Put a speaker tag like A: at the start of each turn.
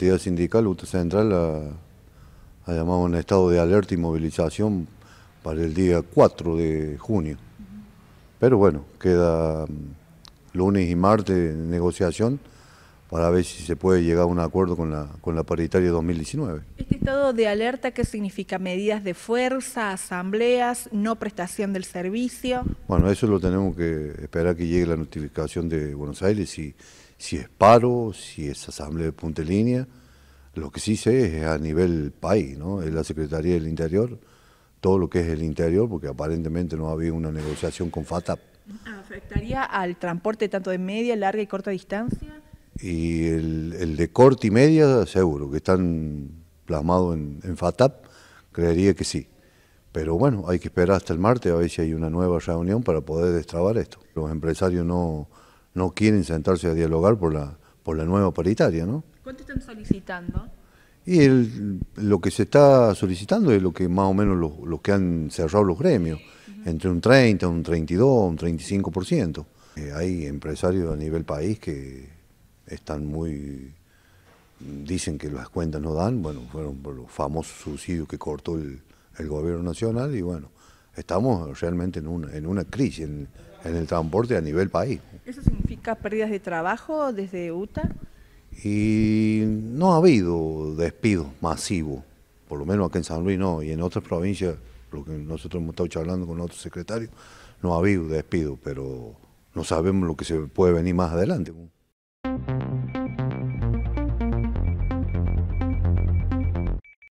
A: actividad sindical, UTA Central ha, llamado llamado un estado de alerta y movilización para el día 4 de junio. Pero bueno, queda mm, lunes y martes negociación para ver si se puede llegar a un acuerdo con la, con la paritaria 2019.
B: ¿Este estado de alerta qué significa? ¿Medidas de fuerza, asambleas, no prestación del servicio?
A: Bueno, eso lo tenemos que esperar que llegue la notificación de Buenos Aires y si es paro, si es asamblea de punta línea. Lo que sí sé es a nivel país, ¿no? Es la Secretaría del Interior, todo lo que es el interior, porque aparentemente no había una negociación con FATAP.
B: ¿Afectaría al transporte tanto de media, larga y corta distancia?
A: Y el, de corta y media, seguro, que están plasmados en, en FATAP, creería que sí. Pero bueno, hay que esperar hasta el martes a ver si hay una nueva reunión para poder destrabar esto. Los empresarios no, no quieren sentarse a dialogar por la, por la nueva paritaria, ¿no?
B: ¿Cuánto están solicitando?
A: Y lo que se está solicitando es lo que más o menos los que han cerrado los gremios, entre un 30, un 32, un 35%. Eh, hay empresarios a nivel país que están muy... dicen que las cuentas no dan, bueno, fueron por los famosos subsidios que cortó el gobierno nacional y bueno, estamos realmente en una, en una crisis en, el transporte a nivel país.
B: ¿Eso significa pérdidas de trabajo desde Utah
A: Y no ha habido despido masivo, por lo menos aquí en San Luis no, y en otras provincias, lo que nosotros hemos estado charlando con otros secretarios, no ha habido despido, pero no sabemos lo que se puede venir más adelante.